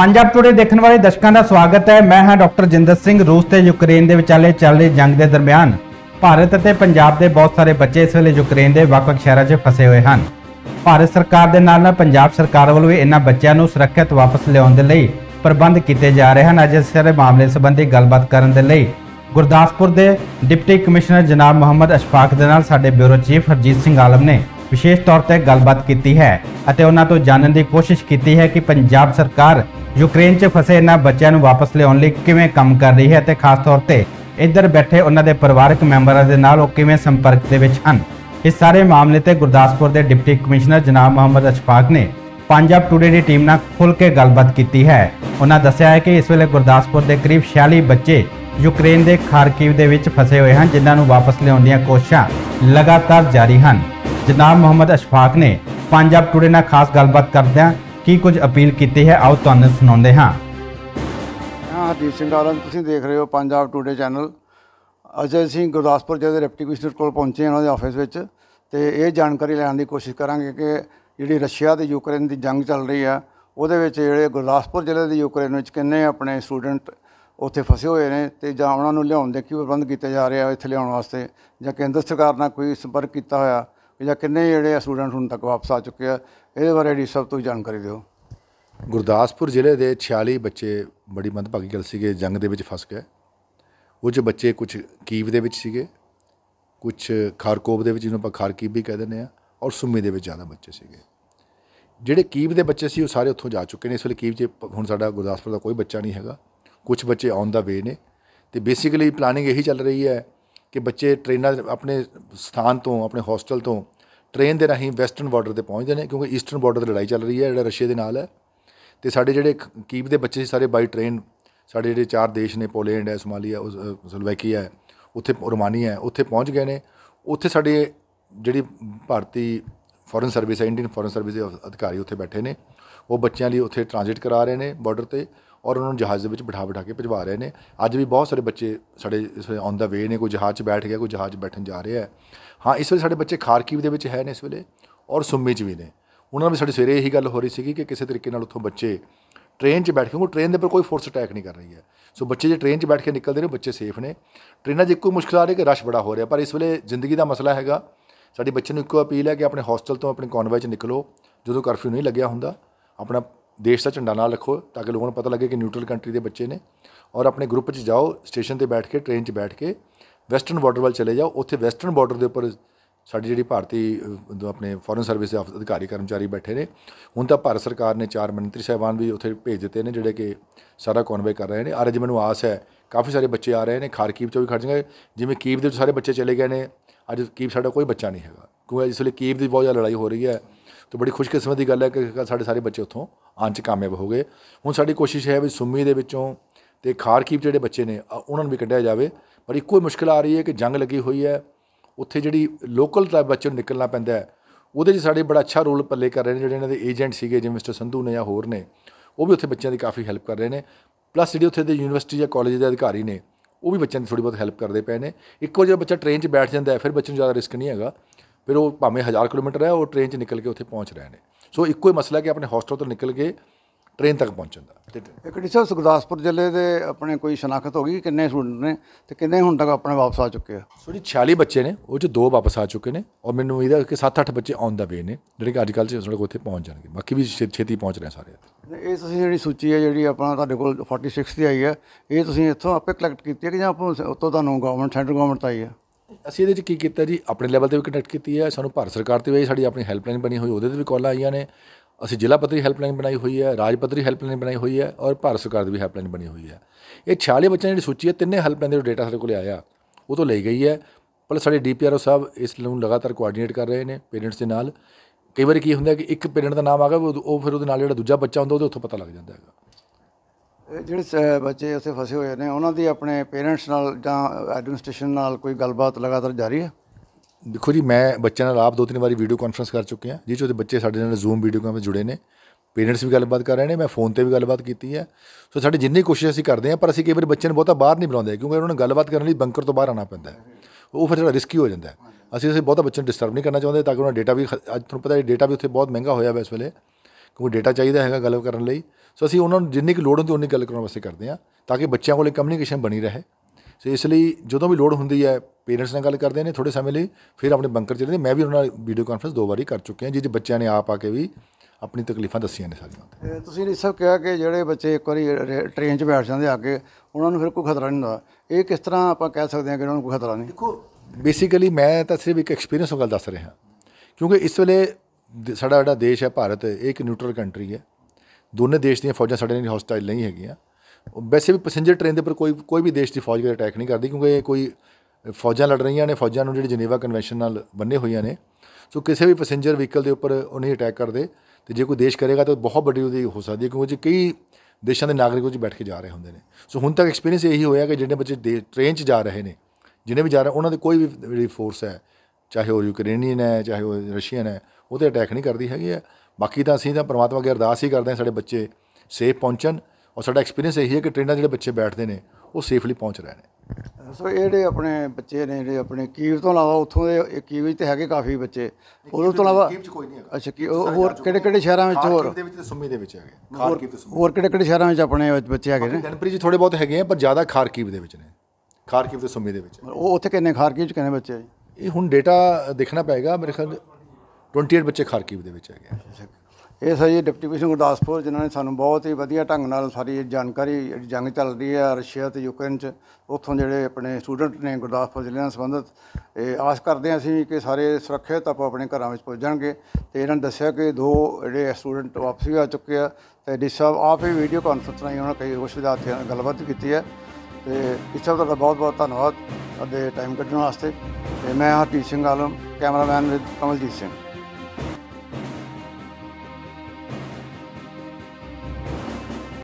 Punjab today ਦੇਖਣ ਵਾਲੇ ਦਰਸ਼ਕਾਂ ਦਾ ਸਵਾਗਤ ਹੈ ਮੈਂ ਹਾਂ ਡਾਕਟਰ ਜਿੰਦਰ ਸਿੰਘ ਰੂਸ ਤੇ ਯੂਕਰੇਨ ਦੇ ਵਿਚਾਲੇ ਚੱਲ ਰਹੀ ਜੰਗ ਦੇ ਦਰਮਿਆਨ ਭਾਰਤ ਅਤੇ ਪੰਜਾਬ ਦੇ ਬਹੁਤ ਸਾਰੇ ਬੱਚੇ ਇਸ ਵੇਲੇ ਯੂਕਰੇਨ ਦੇ ਵੱਖ-ਵੱਖ ਸ਼ਹਿਰਾਂ 'ਚ ਫਸੇ ਹੋਏ ਹਨ ਭਾਰਤ ਸਰਕਾਰ ਦੇ ਨਾਲ ਨਾਲ ਪੰਜਾਬ ਸਰਕਾਰ ਵੱਲੋਂ ਵੀ ਇਹਨਾਂ ਬੱਚਿਆਂ ਨੂੰ ਸੁਰੱਖਿਅਤ ਵਾਪਸ ਲਿਆਉਣ ਦੇ ਲਈ ਪ੍ਰਬੰਧ ਕੀਤੇ ਜਾ ਰਹੇ ਹਨ ਅੱਜ ਇਸ ਸਾਰੇ ਮਾਮਲੇ ਸੰਬੰਧੀ ਗੱਲਬਾਤ ਕਰਨ ਦੇ ਲਈ ਗੁਰਦਾਸਪੁਰ ਦੇ ਡਿਪਟੀ ਕਮਿਸ਼ਨਰ ਜਨਾਬ ਮੁਹੰਮਦ ਅਸ਼ਫਾਕ ਦੇ ਨਾਲ ਸਾਡੇ ਬਿਊਰੋ ਚੀਫ ਹਰਜੀਤ ਸਿੰਘ ਆਲਮ ਨੇ ਵਿਸ਼ੇਸ਼ ਤੌਰ ਤੇ ਗੱਲਬਾਤ ਕੀਤੀ ਹੈ ਅਤੇ ਉਹਨਾਂ ਤੋਂ ਜਾਣਨ ਦੀ ਕੋਸ਼ਿਸ਼ ਕੀਤੀ ਹੈ ਕਿ ਪੰਜਾਬ ਸਰਕਾਰ ਯੂਕਰੇਨ 'ਚ ਫਸੇ ਇਹਨਾਂ ਬੱਚਿਆਂ ਨੂੰ ਵਾਪਸ ਲਿਆਉਣ ਲਈ ਕਿਵੇਂ ਕੰਮ ਕਰ ਰਹੀ ਹੈ ਤੇ ਖਾਸ ਤੌਰ ਤੇ ਇੱਧਰ ਬੈਠੇ ਉਹਨਾਂ ਦੇ ਪਰਿਵਾਰਕ ਮੈਂਬਰਾਂ ਦੇ ਨਾਲ ਉਹ ਕਿਵੇਂ ਸੰਪਰਕ ਦੇ ਵਿੱਚ ਹਨ ਇਸ ਸਾਰੇ ਮਾਮਲੇ ਤੇ ਗੁਰਦਾਸਪੁਰ ਦੇ ਡਿਪਟੀ ਕਮਿਸ਼ਨਰ ਜਨਾਬ ਮੁਹੰਮਦ ਅਸ਼ਫਾਕ ਨੇ ਪੰਜਾਬ ਟੂਡੇ ਦੀ ਟੀਮ ਨਾਲ ਖੁੱਲ ਕੇ ਗੱਲਬਾਤ ਕੀਤੀ ਹੈ ਉਹਨਾਂ ਦੱਸਿਆ ਹੈ ਕਿ ਇਸ ਵੇਲੇ ਗੁਰਦਾਸਪੁਰ ਦੇ ਕਰੀਬ 46 ਬੱਚੇ ਯੂਕਰੇਨ ਦੇ ਖਾਰਕੀਵ ਦੇ ਵਿੱਚ ਫਸੇ ਹੋਏ ਹਨ ਜਿਨ੍ਹਾਂ ਨੂੰ ਵਾਪਸ ਲਿਆਉਣ ਦੀਆਂ ਕੋਸ਼ਿਸ਼ਾਂ ਲਗਾਤਾਰ ਜਾਰੀ ਹਨ ਜਨਾਬ ਮੁਹੰਮਦ ਅਸ਼ਫਾਕ ਨੇ ਪੰਜਾਬ ਟੁਡੇ ਨਾਲ ਖਾਸ ਗੱਲਬਾਤ ਕਰਦਿਆਂ ਕੀ ਕੁਝ ਅਪੀਲ ਕੀਤੀ ਹੈ ਆਓ ਤੁਹਾਨੂੰ ਸੁਣਾਉਂਦੇ ਹਾਂ ਹਾਂ ਹਰਦੀਪ ਸਿੰਘ ਆਲਮ ਤੁਸੀਂ ਦੇਖ ਰਹੇ ਹੋ ਪੰਜਾਬ ਟੁਡੇ ਚੈਨਲ ਅਜੇ ਸਿੰਘ ਗੁਰਦਾਸਪੁਰ ਜਿਹੜੇ ਦੇ ਡਿਪਟੀ ਕਮਿਸ਼ਨਰ ਕੋਲ ਪਹੁੰਚੇ ਉਹਨਾਂ ਦੇ ਆਫਿਸ ਵਿੱਚ ਤੇ ਇਹ ਜਾਣਕਾਰੀ ਲੈਣ ਦੀ ਕੋਸ਼ਿਸ਼ ਕਰਾਂਗੇ ਕਿ ਜਿਹੜੀ ਰਸ਼ੀਆ ਤੇ ਯੂਕਰੇਨ ਦੀ ਜੰਗ ਚੱਲ ਰਹੀ ਆ ਉਹਦੇ ਵਿੱਚ ਜਿਹੜੇ ਗੁਰਦਾਸਪੁਰ ਜ਼ਿਲ੍ਹੇ ਦੇ ਯੂਕਰੇਨ ਵਿੱਚ ਕਿੰਨੇ ਆਪਣੇ ਸਟੂਡੈਂਟ ਉੱਥੇ ਫਸੇ ਹੋਏ ਨੇ ਤੇ ਜਾਂ ਉਹਨਾਂ ਨੂੰ ਲਿਆਉਣ ਦੇ ਕੀ ਪ੍ਰਬੰਧ ਕੀਤੇ ਜਾ ਰਹੇ ਆ ਇੱਥੇ ਲਿਆਉਣ ਵਾਸਤੇ ਜਾਂ ਕੇਂਦਰ ਸਰਕਾਰ ਨਾਲ ਕੋਈ ਸੰਪਰਕ ਕੀਤਾ ਹੋਇਆ ਕਿ ਜਾਂ ਕਿੰਨੇ ਜਿਹੜੇ ਸਟੂਡੈਂਟ ਹੁਣ ਤੱਕ ਵਾਪਸ ਆ ਚੁੱਕੇ ਆ ਇਹਦੇ ਬਾਰੇ ਜੀ ਸਭ ਤੋਂ ਜਾਣਕਾਰੀ ਦਿਓ ਗੁਰਦਾਸਪੁਰ ਜ਼ਿਲ੍ਹੇ ਦੇ 46 ਬੱਚੇ ਬੜੀ ਮੰਦਭਾਗੀ ਗੱਲ ਸੀਗੇ ਜੰਗ ਦੇ ਵਿੱਚ ਫਸ ਗਏ ਉਹ ਜੋ ਬੱਚੇ ਕੁਝ ਕੀਵ ਦੇ ਵਿੱਚ ਸੀਗੇ ਕੁਝ ਖਾਰਕੋਬ ਦੇ ਵਿੱਚ ਜਿਹਨੂੰ ਆਪਾਂ ਖਾਰਕੀਵ ਵੀ ਕਹਿੰਦੇ ਨੇ ਆ ਔਰ ਸੁਮੀ ਦੇ ਵਿੱਚ ਜ਼ਿਆਦਾ ਬੱਚੇ ਸੀਗੇ ਜਿਹੜੇ ਕੀਵ ਦੇ ਬੱਚੇ ਸੀ ਉਹ ਸਾਰੇ ਉੱਥੋਂ ਜਾ ਚੁੱਕੇ ਨੇ ਇਸ ਵੇਲੇ ਕੀਵ 'ਚ ਹੁਣ ਸਾਡਾ ਗੁਰਦਾਸਪੁਰ ਦਾ ਕੋਈ ਬੱਚਾ ਨਹੀਂ ਹੈਗਾ ਕੁਝ ਬੱਚੇ ਆਨ ਦਾ ਵੇ ਨੇ ਤੇ ਬੇਸਿਕਲੀ ਪਲਾਨਿੰਗ ਇਹੀ ਚੱਲ ਰਹੀ ਹੈ ਕਿ ਬੱਚੇ ਟ੍ਰੇਨਾਂ ਆਪਣੇ ਸਥਾਨ ਤੋਂ ਆਪਣੇ ਹੋਸਟਲ ਤੋਂ ਟ੍ਰੇਨ ਦੇ ਰਾਹੀਂ ਵੈਸਟਰਨ ਬਾਰਡਰ ਤੇ ਪਹੁੰਚਦੇ ਨੇ ਕਿਉਂਕਿ ਈਸਟਰਨ ਬਾਰਡਰ ਤੇ ਲੜਾਈ ਚੱਲ ਰਹੀ ਹੈ ਜਿਹੜਾ ਰਸ਼ੀਆ ਦੇ ਨਾਲ ਹੈ ਤੇ ਸਾਡੇ ਜਿਹੜੇ ਕੀਪ ਦੇ ਬੱਚੇ ਸਾਰੇ ਬਾਈ ਟ੍ਰੇਨ ਸਾਡੇ ਜਿਹੜੇ ਚਾਰ ਦੇਸ਼ ਨੇ ਪੋਲੈਂਡ ਹੈ ਸੋਮਾਲੀਆ ਸਲੋਵਾਕੀਆ ਉੱਥੇ ਰੋਮਾਨੀਆ ਉੱਥੇ ਪਹੁੰਚ ਗਏ ਨੇ ਉੱਥੇ ਸਾਡੇ ਜਿਹੜੀ ਭਾਰਤੀ ਫੋਰਨ ਸਰਵਿਸ ਹੈ ਇੰਡੀਅਨ ਫੋਰਨ ਸਰਵਿਸ ਦੇ ਅਧਿਕਾਰੀ ਉੱਥੇ ਬੈਠੇ ਨੇ ਉਹ ਬੱਚਿਆਂ ਲਈ ਉੱਥੇ ਟ੍ਰਾਂਜ਼ਿਟ ਕਰਾ ਰਹੇ ਨੇ ਬਾਰਡਰ ਤੇ ਔਰ ਉਹਨਾਂ ਨੂੰ ਜਹਾਜ਼ ਦੇ ਵਿੱਚ ਬਿਠਾ ਬਿਠਾ ਕੇ ਭਜਵਾ ਰਹੇ ਨੇ ਅੱਜ ਵੀ ਬਹੁਤ ਸਾਰੇ ਬੱਚੇ ਸਾਡੇ ਔਨ ਦਾ ਵੇ ਨੇ ਕੋਈ ਜਹਾਜ਼ 'ਚ ਬੈਠ ਗਿਆ ਕੋਈ ਜਹਾਜ਼ ਬੈਠਣ ਜਾ ਰਿਹਾ ਹੈ ਹਾਂ ਇਸ ਵੇਲੇ ਸਾਡੇ ਬੱਚੇ ਖਾਰਕੀਵ ਦੇ ਵਿੱਚ ਹੈ ਨੇ ਇਸ ਵੇਲੇ ਔਰ ਸੁੰਮੀ 'ਚ ਵੀ ਨੇ ਉਹਨਾਂ ਨਾਲ ਵੀ ਸਾਡੇ ਸਵੇਰੇ ਇਹੀ ਗੱਲ ਹੋ ਰਹੀ ਸੀਗੀ ਕਿ ਕਿਸੇ ਤਰੀਕੇ ਨਾਲ ਉੱਥੋਂ ਬੱਚੇ ਟ੍ਰੇਨ 'ਚ ਬੈਠ ਕੇ ਉਹ ਟ੍ਰੇਨ ਦੇ ਉੱਪਰ ਕੋਈ ਫੋਰਸ ਅਟੈਕ ਨਹੀਂ ਕਰ ਰਹੀ ਹੈ ਸੋ ਬੱਚੇ ਜੇ ਟ੍ਰੇਨ 'ਚ ਬੈਠ ਕੇ ਨਿਕਲਦੇ ਨੇ ਬੱਚੇ ਸੇਫ ਨੇ ਟ੍ਰੇਨਾਂ 'ਚ ਇੱਕੋ ਮੁਸ਼ਕਲ ਆ ਰਹੀ ਕਿ ਰਸ਼ ਬੜਾ ਹੋ ਰਿਹਾ ਪਰ ਇਸ ਵੇਲੇ ਜ਼ਿੰਦਗੀ ਦਾ ਮਸਲਾ ਹੈਗਾ ਸਾਡੇ ਬੱਚੇ ਨੂੰ ਇੱਕੋ ਅਪੀਲ ਹੈ ਕਿ ਆਪਣੇ ਹੋਸਟਲ ਤੋਂ ਆਪਣੇ ਕਨਵੈਂਟ 'ਚ ਨਿਕਲੋ ਜਦੋਂ ਕਰਫਿਊ ਨਹੀਂ ਲੱਗਿਆ ਹੁੰਦਾ ਆਪਣਾ ਦੇਸ਼ ਦਾ ਝੰਡਾ ਨਾਲ ਰੱਖੋ ਤਾਂ ਕਿ ਲੋਕਾਂ ਨੂੰ ਪਤਾ ਲੱਗੇ ਕਿ ਨਿਊਟਰਲ ਕੰਟਰੀ ਦੇ ਬੱਚੇ ਨੇ ਔਰ ਆਪਣੇ ਗਰੁੱਪ 'ਚ ਜਾਓ ਸਟੇਸ਼ਨ ਤੇ ਬੈਠ ਕੇ ਟ੍ਰੇਨ 'ਚ ਬੈਠ ਕੇ ਵੈਸਟਰਨ ਬਾਰਡਰ ਵੱਲ ਚਲੇ ਜਾਓ ਉੱਥੇ ਵੈਸਟਰਨ ਬਾਰਡਰ ਦੇ ਉੱਪਰ ਸਾਡੀ ਜਿਹੜੀ ਭਾਰਤੀ ਆਪਣੇ ਫੋਰਨ ਸਰਵਿਸ ਦੇ ਅਧਿਕਾਰੀ ਕਰਮਚਾਰੀ ਬੈਠੇ ਨੇ ਹੁਣ ਤਾਂ ਭਾਰਤ ਸਰਕਾਰ ਨੇ ਚਾਰ ਮੰਤਰੀ ਸਹਿਬਾਨ ਵੀ ਉੱਥੇ ਭੇਜ ਦਿੱਤੇ ਨੇ ਜਿਹੜੇ ਕਿ ਸਾਰਾ ਕਨਵੇ ਕਰ ਰਹੇ ਨੇ ਅੱਜ ਮੈਨੂੰ ਆਸ ਹੈ ਕਾਫੀ ਸਾਰੇ ਬੱਚੇ ਆ ਰਹੇ ਨੇ ਖਾਰਕੀਵ ਚੋਂ ਵੀ ਖੜ ਜਾਂਗੇ ਜਿਵੇਂ ਕੀਵ ਦੇ ਸਾਰੇ ਬੱਚੇ ਚਲੇ ਗਏ ਨੇ ਅੱਜ ਕੀਵ ਸਾਡਾ ਕੋਈ ਬੱਚਾ ਨਹੀਂ ਹੈਗਾ ਕਿਉਂਕਿ ਇਸ ਲਈ ਕੀਵ ਦੀ ਬਹੁਤ ਜ਼ਿਆਦਾ ਲੜਾਈ ਹੋ ਰਹੀ ਹੈ ਤੇ ਬੜੀ ਖੁਸ਼ਕਿਸਮਤ ਦੀ ਗੱਲ ਹੈ ਕਿ ਸਾਡੇ ਸਾਰੇ ਬੱਚੇ ਉੱਥੋਂ ਆਂਚ ਕਾਮਯਾਬ ਹੋ ਗਏ ਹੁਣ ਸਾਡੀ ਕੋਸ਼ਿਸ਼ ਹੈ ਵੀ ਸੁਮੀ ਦੇ ਵਿੱਚੋਂ ਤੇ ਖਾਰਕੀਬ ਜਿਹੜੇ ਬੱਚੇ ਨੇ ਉਹਨਾਂ ਨੂੰ ਵੀ ਕੱਢਿਆ ਜਾਵੇ ਪਰ ਇੱਕੋ ਹੀ ਮੁਸ਼ਕਲ ਆ ਰਹੀ ਹੈ ਕਿ ਜੰਗ ਲੱਗੀ ਹੋਈ ਹੈ ਉੱਥੇ ਜਿਹੜੀ ਲੋਕਲ ਦਾ ਬੱਚੇ ਨੂੰ ਨਿਕਲਣਾ ਪੈਂਦਾ ਹੈ ਉਹਦੇ 'ਚ ਸਾਡੇ ਬੜਾ ਅੱਛਾ ਰੋਲ ਪੱਲੇ ਕਰ ਰਹੇ ਨੇ ਜਿਹੜੇ ਇਹਨਾਂ ਦੇ ਏਜੰਟ ਸੀਗੇ ਜਿਵੇਂ ਮਿਸਟਰ ਸੰਧੂ ਨੇ ਜਾਂ ਹੋਰ ਨੇ ਉਹ ਵੀ ਉੱਥੇ ਬੱਚਿਆਂ ਦੀ ਕਾਫੀ ਹੈਲਪ ਕਰ ਰਹੇ ਨੇ ਪਲੱਸ ਜਿਹੜੇ ਉੱਥੇ ਦੇ ਯੂਨੀਵਰਸਿਟੀ ਜਾਂ ਕਾਲਜ ਦੇ ਅਧਿਕਾਰੀ ਨੇ ਉਹ ਵੀ ਬੱਚਿਆਂ ਦੀ ਥੋੜੀ ਬਹੁਤ ਹੈਲਪ ਕਰਦੇ ਪਏ ਨੇ ਇੱਕੋ ਜਦੋਂ ਬੱਚਾ ਟ੍ਰੇਨ 'ਚ ਬੈਠ ਜਾਂਦਾ ਹੈ ਫਿਰ ਬੱਚੇ ਨੂੰ ਜ਼ਿਆਦਾ ਰਿਸਕ ਨਹੀਂ ਹੈਗਾ ਫਿਰ ਉਹ ਭਾਵੇਂ 1000 ਕਿਲੋਮੀਟਰ ਹੈ ਉਹ ਟ੍ਰੇਨ 'ਚ ਨਿਕਲ ਕੇ ਉੱਥੇ ਪਹੁੰਚ ਰਹੇ ਨੇ ਸੋ ਇੱਕੋ ਹੀ ਮਸਲਾ ਕਿ ਆਪਣੇ ਹੌਸਟਲ ਤੋਂ ਨਿਕਲ ਕੇ ਟ੍ਰੇਨ ਤੱਕ ਪਹੁੰਚਣ ਦਾ ਇੱਕ ਡਿਸਾ ਸੁਖਦਾਸਪੁਰ ਜ਼ਿਲ੍ਹੇ ਦੇ ਆਪਣੇ ਕੋਈ ਸ਼ਨਾਖਤ ਹੋ ਗਈ ਕਿ ਕਿੰਨੇ ਸਟੂਡੈਂਟ ਨੇ ਤੇ ਕਿੰਨੇ ਹੁਣ ਤੱਕ ਆਪਣੇ ਵਾਪਸ ਆ ਚੁੱਕੇ ਆ ਸੋ ਜੀ 46 ਬੱਚੇ ਨੇ ਉਹ ਚ ਦੋ ਵਾਪਸ ਆ ਚੁੱਕੇ ਨੇ ਔਰ ਮੈਨੂੰ ਇਹਦਾ ਕਿ 7-8 ਬੱਚੇ ਆਨ ਦਾ ਵੇ ਨੇ ਜਿਹੜੇ ਕਿ ਅੱਜ ਕੱਲ੍ਹ ਚ ਸਾਡੇ ਕੋਲ ਉੱਥੇ ਪਹੁੰਚ ਜਾਣਗੇ ਬਾਕੀ ਵੀ ਛੇਤੀ ਪਹੁੰਚ ਰਹੇ ਸਾਰੇ ਇਹ ਤੁਸੀਂ ਜਿਹੜੀ ਸੂਚੀ ਹੈ ਜਿਹੜੀ ਆਪਣਾ ਤੁਹਾਡੇ ਕੋਲ 46 ਦੀ ਆਈ ਹੈ ਇਹ ਤੁਸੀਂ ਇੱਥੋਂ ਆਪੇ ਕਲੈਕਟ ਕੀਤੀ ਹੈ ਕਿ ਜਾਂ ਉੱਤੋਂ ਤੁਹਾਨੂੰ ਗਵਰਨਮੈਂਟ ਸੈਂਟਰ ਗਵਰਨਮੈਂਟ ਤੋਂ ਆਈ ਹੈ ਅਸੀਂ ਇਹਦੇ ਵਿੱਚ ਕੀ ਕੀਤਾ ਜੀ ਆਪਣੇ ਲੈਵਲ ਤੇ ਵੀ ਕੰਟੈਕਟ ਕੀਤੀ ਹੈ ਸਾਨੂੰ ਭਾਰਤ ਸਰਕਾਰ ਤੇ ਵੀ ਸਾਡੀ ਆਪਣੀ ਹੈਲਪਲਾਈਨ ਬਣੀ ਹੋਈ ਉਹਦੇ ਤੇ ਵੀ ਕਾਲ ਆਈਆਂ ਨੇ ਅਸੀਂ ਜ਼ਿਲ੍ਹਾ ਪੱਧਰੀ ਹੈਲਪਲਾਈਨ ਬਣਾਈ ਹੋਈ ਹੈ ਰਾਜ ਪੱਧਰੀ ਹੈਲਪਲਾਈਨ ਬਣਾਈ ਹੋਈ ਹੈ ਔਰ ਭਾਰਤ ਸਰਕਾਰ ਦੀ ਵੀ ਹੈਲਪਲਾਈਨ ਬਣੀ ਹੋਈ ਹੈ ਇਹ 46 ਬੱਚਿਆਂ ਦੀ ਜਿਹੜੀ ਸੂਚੀ ਹੈ ਤਿੰਨੇ ਹੈਲਪਲਾਈਨ ਦੇ ਡਾਟਾ ਸਾਡੇ ਕੋਲੇ ਆਇਆ ਉਹ ਤੋਂ ਲਈ ਗਈ ਹੈ ਪਰ ਸਾਡੇ ਡੀਪੀਆਰਓ ਸਾਹਿਬ ਇਸ ਨੂੰ ਲਗਾਤਾਰ ਕੋਆਰਡੀਨੇਟ ਕਰ ਰਹੇ ਨੇ ਪੇਰੈਂਟਸ ਦੇ ਨਾਲ ਕਈ ਵਾਰ ਕੀ ਹੁੰਦਾ ਕਿ ਇੱਕ ਪੇਰੈਂਟ ਦਾ ਨਾਮ ਆ ਗਿਆ ਉਹ ਫਿਰ ਉਹਦੇ ਨਾਲ ਜਿਹੜਾ ਦੂਜਾ ਬੱਚਾ ਹੁੰਦਾ ਉਹਦੇ ਉੱਥੋਂ ਪਤਾ ਲੱਗ ਜਾਂਦਾ ਹੈਗਾ ਜਿਹੜੇ ਬੱਚੇ ਉੱਥੇ ਫਸੇ ਹੋਏ ਨੇ ਉਹਨਾਂ ਦੀ ਆਪਣੇ ਪੇਰੈਂਟਸ ਨਾਲ ਜਾਂ ਐਡਮਿਨਿਸਟ੍ਰੇਸ਼ਨ ਨਾਲ ਕੋਈ ਗੱਲਬਾਤ ਲਗਾਤਾਰ ਜਾਰੀ ਹੈ ਦੇਖੋ ਜੀ ਮੈਂ ਬੱਚਿਆਂ ਨਾਲ ਆਪ ਦੋ ਤਿੰਨ ਵਾਰੀ ਵੀਡੀਓ ਕਾਨਫਰੰਸ ਕਰ ਚੁੱਕੇ ਹਾਂ ਜਿਹਦੇ ਵਿੱਚ ਬੱਚੇ ਸਾਡੇ ਨਾਲ ਜ਼ੂਮ ਵੀਡੀਓ ਕਾਲ ਵਿੱਚ ਜੁੜੇ ਨੇ ਪੇਰੈਂਟਸ ਵੀ ਗੱਲਬਾਤ ਕਰ ਰਹੇ ਨੇ ਮੈਂ ਫੋਨ ਤੇ ਵੀ ਗੱਲਬਾਤ ਕੀਤੀ ਹੈ ਸੋ ਸਾਡੇ ਜਿੰਨੀ ਕੋਸ਼ਿਸ਼ ਅਸੀਂ ਕਰਦੇ ਹਾਂ ਪਰ ਅਸੀਂ ਕਈ ਵਾਰ ਬੱਚਿਆਂ ਨੂੰ ਬਹੁਤਾ ਬਾਹਰ ਨਹੀਂ ਬੁਲਾਉਂਦੇ ਕਿਉਂਕਿ ਉਹਨਾਂ ਨੂੰ ਗੱਲਬਾਤ ਕਰਨ ਲਈ ਬੰਕਰ ਤੋਂ ਬਾਹਰ ਆਣਾ ਪੈਂਦਾ ਉਹ ਫਿਰ ਥੋੜਾ ਰਿਸਕੀ ਹੋ ਜਾਂਦਾ ਹੈ ਅਸੀਂ ਅਸੀਂ ਬਹੁਤਾ ਬੱਚਿਆਂ ਨੂੰ ਡਿਸਟਰਬ ਨਹੀਂ ਕਰਨਾ ਚਾਹੁੰਦੇ ਤਾਂ ਕਿ ਉਹਨਾਂ ਡੇਟਾ ਵੀ ਅੱਜ ਤੁਹਾਨੂੰ ਪਤਾ ਹੈ ਡੇਟਾ ਵੀ ਉੱਥੇ ਬਹੁਤ ਮਹਿੰਗਾ ਹੋਇਆ ਹੋਇਆ ਇਸ ਵੇਲੇ ਕਿਉਂਕਿ ਡੇਟਾ ਚਾਹੀਦਾ ਹੈਗਾ ਗੱਲ ਕਰਨ ਲਈ ਸੋ ਅਸੀਂ ਉਹਨਾਂ ਨੂੰ ਜਿੰਨੀ ਕੁ ਲੋੜ ਹੁੰਦੀ ਉਨੀ ਗੱਲ ਕਰਨ ਵਾਸਤੇ ਕਰਦੇ ਆ ਤਾਂ ਕਿ ਬੱਚਿਆਂ ਕੋਲੇ ਕਮਿਊਨੀਕੇਸ਼ਨ ਬਣੀ ਰਹੇ ਸੋ ਇਸ ਲਈ ਜਦੋਂ ਵੀ ਲੋੜ ਹੁੰਦੀ ਹੈ ਪੇਰੈਂਟਸ ਨਾਲ ਗੱਲ ਕਰਦੇ ਨੇ ਥੋੜੇ ਸਮੇਂ ਲਈ ਫਿਰ ਆਪਣੇ ਬੰਕਰ ਚਲੇ ਜਾਂਦੇ ਮੈਂ ਵੀ ਉਹਨਾਂ ਨਾਲ ਵੀਡੀਓ ਕਾਨਫਰੰਸ ਦੋ ਵਾਰੀ ਕਰ ਚੁੱਕੇ ਹਾਂ ਜਿਹਦੇ ਬੱਚਿਆਂ ਨੇ ਆਪ ਆ ਕੇ ਵੀ ਆਪਣੀ ਤਕਲੀਫਾਂ ਦੱਸੀਆਂ ਨੇ ਸਾਰੀਆਂ ਤੁਸੀਂ ਇਹ ਸਭ ਕਿਹਾ ਕਿ ਜਿਹੜੇ ਬੱਚੇ ਇੱਕ ਵਾਰੀ ਟ੍ਰੇਨ 'ਚ ਬੈਠ ਜਾਂਦੇ ਆ ਕੇ ਉਹਨਾਂ ਨੂੰ ਫਿਰ ਕੋਈ ਖਤਰਾ ਨਹੀਂ ਹੁੰਦਾ ਇਹ ਕਿਸ ਤਰ੍ਹਾਂ ਆਪਾਂ ਕਹਿ ਸਕਦੇ ਹਾਂ ਕਿ ਉਹਨਾਂ ਨੂੰ ਕੋਈ ਖਤਰਾ ਨਹੀਂ ਦੇਖੋ ਬੇਸਿਕਲੀ ਮੈਂ ਤਾਂ ਸਿਰਫ ਇੱਕ ਐਕਸਪੀਰੀਅੰਸ ਉਹ ਗੱਲ ਦੱਸ ਰਿਹਾ ਕਿਉਂਕਿ ਇਸ ਵੇਲੇ ਸਾਡਾ ਜਿਹੜਾ ਦੇਸ਼ ਹੈ ਭਾਰਤ ਇਹ ਇੱਕ ਨਿਊਟਰਲ ਕੰਟਰੀ ਹੈ ਦੋਨੇ ਦੇਸ਼ ਦੀਆਂ ਫੌਜਾਂ ਸਾਡੇ ਨਾਲ ਹੌਸਟਾਈਲ ਨਹੀਂ ਹੈਗੀਆਂ ਵੈਸੇ ਵੀ ਪੈਸੇਂਜਰ ਟ੍ਰੇਨ ਦੇ ਉੱਪਰ ਕੋਈ ਕੋਈ ਵੀ ਦੇਸ਼ ਦੀ ਫੌਜ ਕਦੇ ਅਟੈਕ ਨਹੀਂ ਕਰਦੀ ਕਿਉਂਕਿ ਇਹ ਕੋਈ ਫੌਜਾਂ ਲੜ ਰਹੀਆਂ ਨੇ ਫੌਜਾਂ ਨੂੰ ਜਿਹੜੀ ਜਨੇਵਾ ਕਨਵੈਨਸ਼ਨ ਨਾਲ ਬੰਨੇ ਹੋਈਆਂ ਨੇ ਸੋ ਕਿਸੇ ਵੀ ਪੈਸੇਂਜਰ ਵਹੀਕਲ ਦੇ ਉੱਪਰ ਉਹ ਨਹੀਂ ਅਟੈਕ ਕਰਦੇ ਤੇ ਜੇ ਕੋਈ ਦੇਸ਼ ਕਰੇਗਾ ਤਾਂ ਬਹੁਤ ਵੱਡੀ ਉਹਦੀ ਹੋ ਸਕਦੀ ਹੈ ਕਿਉਂਕਿ ਕਈ ਦੇਸ਼ਾਂ ਦੇ ਨਾਗਰਿਕ ਉਹ 'ਚ ਬੈਠ ਕੇ ਜਾ ਰਹੇ ਹੁੰਦੇ ਨੇ ਸੋ ਹੁਣ ਤੱਕ ਐਕਸਪੀਰੀਅੰਸ ਇਹੀ ਹੋਇਆ ਕਿ ਜਿਹੜੇ ਬੱਚੇ ਟ੍ਰੇਨ 'ਚ ਜਾ ਰਹੇ ਨੇ ਜਿਹਨੇ ਵੀ ਜਾ ਰਹੇ ਉਹਨਾਂ ਦੇ ਕੋਈ ਵੀ ਜਿਹੜੀ ਫੋਰਸ ਹੈ ਚਾਹੇ ਉਹ ਯੂਕਰੇਨੀਅਨ ਹੈ ਚਾਹੇ ਉਹ ਰਸ਼ੀਅਨ ਹੈ ਉਹਦੇ ਅਟੈਕ ਨਹੀਂ ਕਰਦੀ ਹੈਗੀ ਹੈ ਬਾਕੀ ਤਾਂ ਅਸੀਂ ਤਾਂ ਪ੍ਰਮਾਤਮਾ ਅੱਗੇ ਅਰਦਾਸ ਹੀ ਕਰਦੇ ਹਾਂ ਸਾਡੇ ਬੱਚੇ ਸੇਫ ਪਹੁੰਚਣ ਔਰ ਸਾਡਾ ਐਕਸਪੀਰੀਅੰਸ ਇਹੀ ਹੈ ਕਿ ਟ੍ਰੇਨਾਂ ਜਿਹੜੇ ਬੱਚੇ ਬੈਠਦੇ ਨੇ ਉਹ ਸੇਫਲੀ ਪਹੁੰਚ ਰਹੇ ਨੇ ਸੋ ਇਹ ਜਿਹੜੇ ਆਪਣੇ ਬੱਚੇ ਨੇ ਜਿਹੜੇ ਆਪਣੇ ਕੀਵ ਤੋਂ ਲਾਵਾ ਉੱਥੋਂ ਦੇ ਕੀਵ ਵਿੱਚ ਤੇ ਹੈਗੇ ਕਾਫੀ ਬੱਚੇ ਉਹਦੇ ਤੋਂ ਲਾਵਾ ਕੀਵ ਚ ਕੋਈ ਨਹੀਂ ਹੈਗਾ ਅੱਛਾ ਕੀ ਹੋਰ ਕਿਹੜੇ ਕਿਹੜੇ ਸ਼ਹਿਰਾਂ ਵਿੱਚ ਹੋਰ ਕੀਵ ਦੇ ਵਿੱਚ ਤੇ ਸੁਮੀ ਦੇ ਵਿੱਚ ਹੈਗੇ ਖਾਰਕੀਵ ਤੇ ਸੁਮੀ ਹੋਰ ਕਿਹੜੇ ਕਿਹੜੇ ਸ਼ਹਿਰਾਂ ਵਿੱਚ ਆਪਣੇ ਬੱਚੇ ਹੈਗੇ ਨੇ ਗਣਪ੍ਰੀਤ ਜੀ ਥੋੜੇ ਬਹੁਤ ਹੈਗੇ ਆ ਪਰ ਜ਼ਿਆਦਾ ਖਾਰਕੀਵ ਦੇ ਵਿੱਚ ਨੇ ਖਾਰਕੀਵ ਤੇ ਸੁਮੀ ਦੇ ਵਿੱਚ ਉਹ ਉੱਥੇ ਕਿੰਨੇ ਖਾਰਕੀਵ ਚ ਕਿੰਨੇ ਬੱਚੇ ਇਹ ਹੁਣ ਡਾਟਾ ਦੇਖਣਾ ਪਏਗਾ ਮੇਰੇ ਖਿਆਲ 28 ਬੱਚੇ ਖਾਰਕੀਵ ਦੇ ਵਿੱਚ ਹੈਗੇ ਇਹ ਸਰ ਡਿਪਟੀ ਕਮਿਸ਼ਨਰ ਗੁਰਦਾਸਪੁਰ ਜਿਨ੍ਹਾਂ ਨੇ ਸਾਨੂੰ ਬਹੁਤ ਹੀ ਵਧੀਆ ਢੰਗ ਨਾਲ ਸਾਰੀ ਜਾਣਕਾਰੀ ਜਿਹੜੀ ਜੰਗ ਚੱਲ ਰਹੀ ਹੈ ਰਸ਼ੀਆ ਤੇ ਯੂਕਰੇਨ 'ਚ ਉੱਥੋਂ ਜਿਹੜੇ ਆਪਣੇ ਸਟੂਡੈਂਟ ਨੇ ਗੁਰਦਾਸਪੁਰ ਜ਼ਿਲ੍ਹੇ ਨਾਲ ਸੰਬੰਧਿਤ ਇਹ ਆਸ ਕਰਦੇ ਹਾਂ ਅਸੀਂ ਕਿ ਸਾਰੇ ਸੁਰੱਖਿਅਤ ਆਪੋ ਆਪਣੇ ਘਰਾਂ ਵਿੱਚ ਪਹੁੰਚਣਗੇ ਤੇ ਇਹਨਾਂ ਨੇ ਦੱਸਿਆ ਕਿ ਦੋ ਜਿਹੜੇ ਸਟੂਡੈਂਟ ਵਾਪਸ ਵੀ ਆ ਚੁੱਕੇ ਆ ਤੇ ਡੀ ਸਾਹਿਬ ਆਪ ਹੀ ਵੀਡੀਓ ਕਾਨਫਰੰਸ ਰਾਹੀਂ ਉਹਨਾਂ ਕਈ ਕੁਛ ਵਿਦਿਆਰਥੀਆਂ ਨਾਲ ਗੱਲਬਾਤ ਕੀਤੀ ਹੈ ਤੇ ਇਸ ਸਾਹਿਬ ਦਾ ਬਹੁਤ ਬਹੁਤ ਧੰਨਵਾਦ ਅਦੇ ਟਾਈਮ ਕੱਢਣ ਵਾਸਤੇ ਤੇ ਮੈਂ ਹਾਂ ਸਿੰਘ ਆਲਮ ਕੈਮਰਾਮੈਨ ਵਿਦ ਕਮਲਜੀਤ ਸਿੰਘ